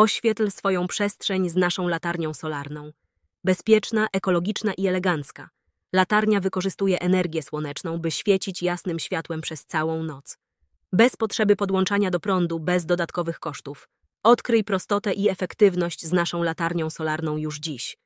Oświetl swoją przestrzeń z naszą latarnią solarną. Bezpieczna, ekologiczna i elegancka. Latarnia wykorzystuje energię słoneczną, by świecić jasnym światłem przez całą noc. Bez potrzeby podłączania do prądu, bez dodatkowych kosztów. Odkryj prostotę i efektywność z naszą latarnią solarną już dziś.